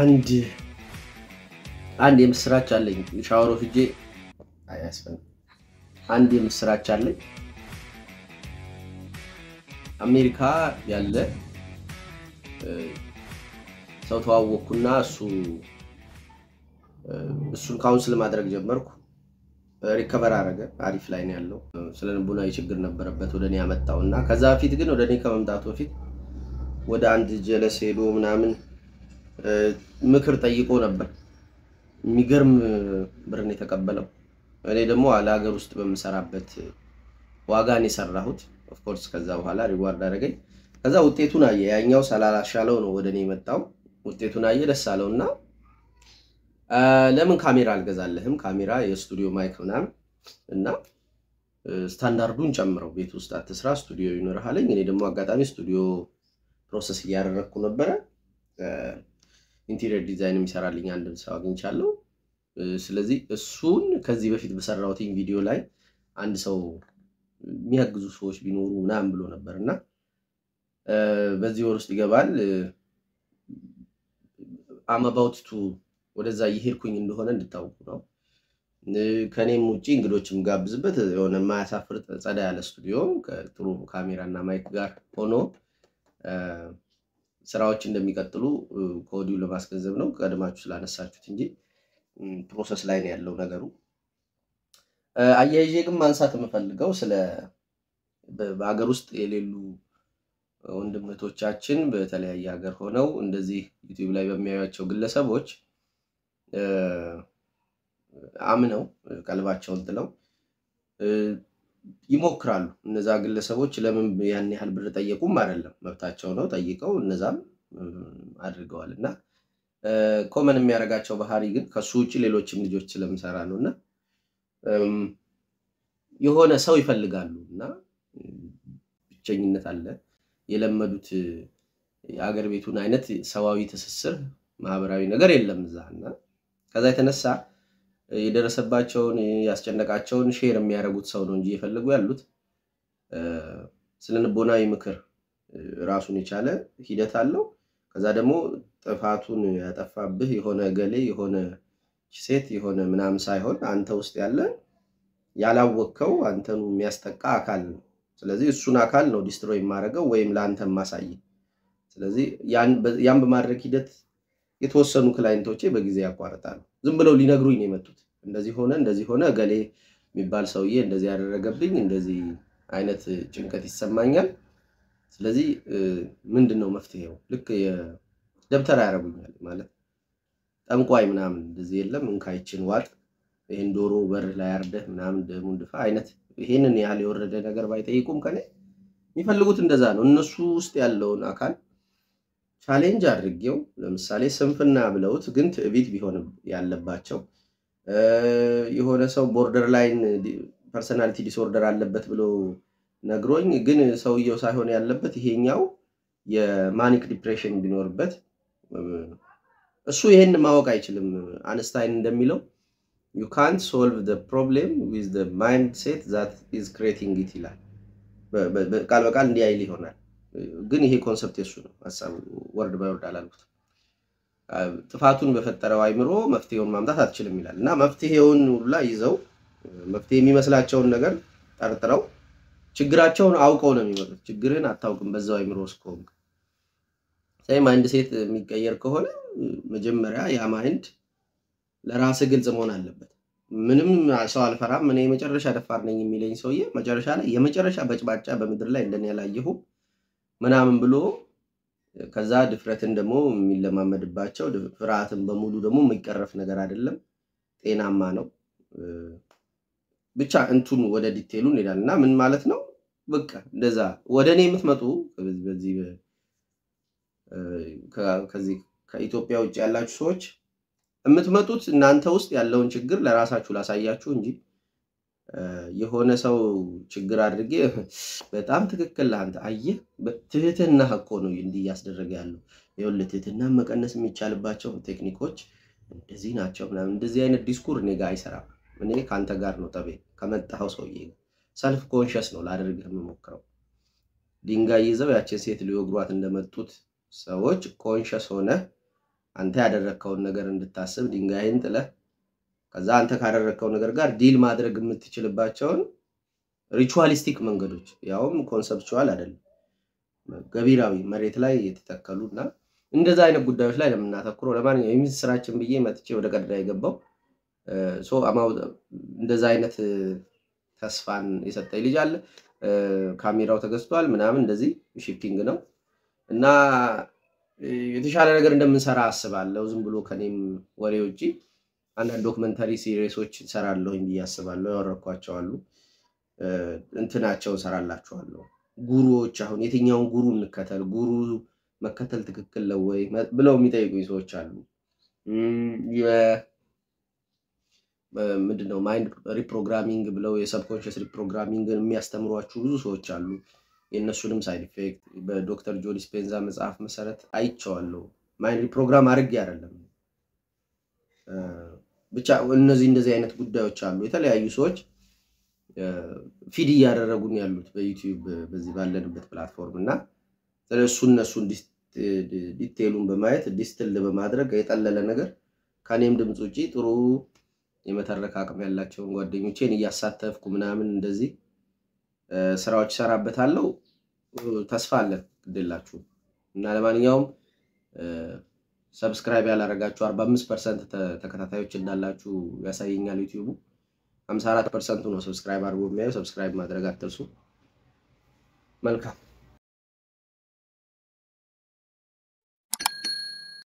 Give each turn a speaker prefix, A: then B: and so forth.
A: አንድ አንድ የምስራች አለኝ። ሻወር ወስጄ አንድ የምስራች አለኝ። አሜሪካ ያለ ሰው ተዋወቅኩና እሱ እሱን ካውንስል ማድረግ ጀመርኩ። ሪከቨር አረገ። አሪፍ ላይ ነው ያለው። ስለ ልቡናዊ ችግር ነበረበት ወደ እኔ ያመጣው እና ከዛ በፊት ግን ወደ እኔ ከመምጣቱ በፊት ወደ አንድ ጀለስ ሄዶ ምናምን ምክር ጠይቆ ነበር። የሚገርም ብር ነው የተቀበለው። እኔ ደግሞ አለሀገር ውስጥ በምሰራበት ዋጋን የሰራሁት ኦፍኮርስ። ከዛ በኋላ ሪዋርድ አደረገኝ። ከዛ ውጤቱን አየ። ያኛው ስላላሻለው ነው ወደ እኔ የመጣው። ውጤቱን አየ፣ ደስ አለው እና ለምን ካሜራ አልገዛለህም? ካሜራ የስቱዲዮ ማይክ ምናምን እና ስታንዳርዱን ጨምረው ቤት ውስጥ አትስራ፣ ስቱዲዮ ይኖርሃለኝ። እኔ ደግሞ አጋጣሚ ስቱዲዮ ፕሮሰስ እያደረግኩ ነበረ። ኢንቴሪየር ዲዛይን የሚሰራልኝ አንድ ሰው አግኝቻለሁ። ስለዚህ እሱን ከዚህ በፊት በሰራሁትኝ ቪዲዮ ላይ አንድ ሰው የሚያግዙ ሰዎች ቢኖሩ ምናምን ብሎ ነበር እና በዚህ ወር ውስጥ ይገባል። ቱ ወደዛ እየሄድኩኝ እንደሆነ እንድታውቁ ነው። ከእኔም ውጭ እንግዶችም ጋብዝበት የሆነ የማያሳፍር ጸዳ ያለ ስቱዲዮ ከጥሩ ካሜራና ማይክ ጋር ሆኖ ስራዎች እንደሚቀጥሉ ከወዲሁ ለማስገንዘብ ነው። ቀድማችሁ ስላነሳችሁት እንጂ ፕሮሰስ ላይ ነው ያለው ነገሩ። አያይዤ ግን ማንሳት የምፈልገው ስለ በሀገር ውስጥ የሌሉ ወንድምቶቻችን በተለያየ ሀገር ሆነው እንደዚህ ዩቲዩብ ላይ በሚያዩቸው ግለሰቦች አምነው ቀልባቸውን ጥለው ይሞክራሉ። እነዛ ግለሰቦች ለምን ያን ያህል ብር ጠየቁም? አይደለም መብታቸው ነው ጠይቀው፣ እነዛም አድርገዋል። እና ኮመን የሚያደርጋቸው ባህሪ ግን ከሱ ውጭ ሌሎችም ልጆች ስለምሰራ ነው እና የሆነ ሰው ይፈልጋሉ እና ብቸኝነት አለ። የለመዱት የአገር ቤቱን አይነት ሰዋዊ ትስስር ማህበራዊ ነገር የለም እዛ እና ከዛ የተነሳ የደረሰባቸውን ያስጨነቃቸውን ሼር የሚያደርጉት ሰው ነው እንጂ የፈለጉ ያሉት ስነልቦናዊ ምክር ራሱን የቻለ ሂደት አለው። ከዛ ደግሞ ጥፋቱን ያጠፋብህ የሆነ ገሌ የሆነ ሴት የሆነ ምናምን ሳይሆን አንተ ውስጥ ያለ ያላወቅከው አንተኑ የሚያስጠቃ አካል ነው። ስለዚህ እሱን አካል ነው ዲስትሮይ የማደርገው ወይም ለአንተ ማሳይ። ስለዚህ ያን በማድረግ ሂደት የተወሰኑ ክላይንቶቼ በጊዜ ያቋርጣሉ። ዝም ብለው ሊነግሩኝ ነው የመጡት። እንደዚህ ሆነ፣ እንደዚህ ሆነ፣ እገሌ የሚባል ሰውዬ እንደዚህ ያደረገብኝ፣ እንደዚህ አይነት ጭንቀት ይሰማኛል። ስለዚህ ምንድን ነው መፍትሄው? ልክ ደብተራ ያደርጉኛል ማለት ጠንቋይ ምናምን እንደዚህ የለም እንካይችን ዋጥ ይህን ዶሮ በር ላይ አርደህ ምናምን ደሙን ድፋ አይነት ይህንን ያህል የወረደ ነገር ባይጠይቁም ከኔ የሚፈልጉት እንደዛ ነው። እነሱ ውስጥ ያለውን አካል ቻሌንጅ አድርጌው ለምሳሌ ስንፍና ብለውት ግን ትዕቢት ቢሆን ያለባቸው የሆነ ሰው ቦርደር ላይን ፐርሰናሊቲ ዲስኦርደር አለበት ብሎ ነግሮኝ ግን ሰውየው ሳይሆን ያለበት ይሄኛው የማኒክ ዲፕሬሽን ቢኖርበት እሱ ይሄን ማወቅ አይችልም። አንስታይን እንደሚለው ዩ ካንት ሶልቭ ዘ ፕሮብሌም ዊዝ ዘ ማይንድ ሴት ዛት ኢዝ ክሬቲንግ ኢት ይላል። ቃል በቃል እንዲህ አይል ይሆናል። ግን ይሄ ኮንሰፕት የሱ ነው። ሀሳቡ ወርድ ባይወርድ አላልኩት። ጥፋቱን በፈጠረው አይምሮ መፍትሄውን ማምጣት አትችልም ይላል እና መፍትሄውን ሁላ ይዘው መፍትሄ የሚመስላቸውን ነገር ጠርጥረው ችግራቸውን አውቀው ነው የሚመጡት። ችግርህን አታውቅም በዛው አይምሮ እስከሆንክ። ሳይም አንድ ሴት የሚቀየር ከሆነ መጀመሪያ ያ ማይንድ ለራስ ግልጽ መሆን አለበት። ምንም ሰው አልፈራም እኔ የመጨረሻ ደፋር ነኝ የሚለኝ ሰውዬ መጨረሻ ላይ የመጨረሻ በጭባጫ በምድር ላይ እንደኔ ያላየሁ ምናምን ብሎ ከዛ ድፍረትን ደግሞ የሚለማመድባቸው ፍርሃትን በሙሉ ደግሞ የሚቀረፍ ነገር አይደለም፣ ጤናማ ነው። ብቻ እንቱን ወደ ዲቴሉ እንሄዳለን እና ምን ማለት ነው? በቃ እንደዛ ወደ እኔ የምትመጡ በዚህ ከዚህ ከኢትዮጵያ ውጭ ያላችሁ ሰዎች የምትመጡት እናንተ ውስጥ ያለውን ችግር ለራሳችሁ ላሳያችሁ እንጂ የሆነ ሰው ችግር አድርጌ በጣም ትክክል አንተ አየህ፣ ትህትና እኮ ነው እንዲህ እያስደረገ ያለው። ይኸውልህ ትህትና መቀነስ የሚቻልባቸው ቴክኒኮች እንደዚህ ናቸው ምናምን። እንደዚህ አይነት ዲስኩር እኔ ጋር አይሰራም። እኔ ከአንተ ጋር ነው ጠቤ ከመጣኸው ሰውዬ ሰልፍ ኮንሽስ ነው ላደርግ የምሞክረው። ድንጋይ ይዘው ያችን ሴት ሊወግሯት እንደመጡት ሰዎች ኮንሽስ ሆነ አንተ ያደረግከውን ነገር እንድታስብ ድንጋይን ጥለህ ከዛ አንተ ካደረግከው ነገር ጋር ዲል ማድረግ የምትችልባቸውን ሪቹዋሊስቲክ መንገዶች ያውም ኮንሰፕቹዋል አይደለም ገቢራዊ መሬት ላይ የተተከሉ እና እንደዛ አይነት ጉዳዮች ላይ ለምናተኩረው ለማንኛው የሚስ ስራችን ብዬ መጥቼ ወደ ቀዳ የገባው እንደዛ አይነት ተስፋን የሰጠኝ ልጅ አለ። ካሜራው ተገዝቷል ምናምን እንደዚህ ሺፍቲንግ ነው እና የተሻለ ነገር እንደምንሰራ አስባለሁ። ዝም ብሎ ከኔም ወሬ ውጭ አንዳንድ ዶክመንታሪ ሲሪሶች እሰራለሁኝ ብዬ አስባለሁ። ያወረኳቸው አሉ። እንትናቸው እሰራላችኋለሁ። ጉሩዎች አሁን የትኛውን ጉሩ እንከተል፣ ጉሩ መከተል ትክክል ነው ወይ ብለው የሚጠይቁኝ ሰዎች አሉ። ምንድነው ማይንድ ሪፕሮግራሚንግ ብለው የሰብኮንሽስ ሪፕሮግራሚንግን የሚያስተምሯችሁ ብዙ ሰዎች አሉ። የእነሱንም ሳይድ ኢፌክት በዶክተር ጆ ዲስፔንዛ መጽሐፍ መሰረት አይቼዋለሁ። ማይንድ ሪፕሮግራም አድርጌ አይደለም ብቻ እነዚህ እንደዚህ አይነት ጉዳዮች አሉ። የተለያዩ ሰዎች ፊድ እያደረጉን ያሉት በዩቲዩብ በዚህ ባለንበት ፕላትፎርም እና እሱ እነሱን ዲቴሉን በማየት ዲስትል በማድረግ የጠለለ ነገር ከኔም ድምፅ ውጭ ጥሩ የመተረክ አቅም ያላቸውን ጓደኞቼን እያሳተፍኩ ምናምን እንደዚህ ስራዎች ሰራበታለሁ። ተስፋ አለን ግድላችሁ እና ለማንኛውም ሰብስክራይብ ያላረጋችሁ 45 ፐርሰንት ተከታታዮች እንዳላችሁ ያሳየኛል ዩቲዩቡ። 54 ፐርሰንቱ ነው ሰብስክራይብ አድርጎ የሚያዩ። ሰብስክራይብ ማድረግ አትርሱ። መልካም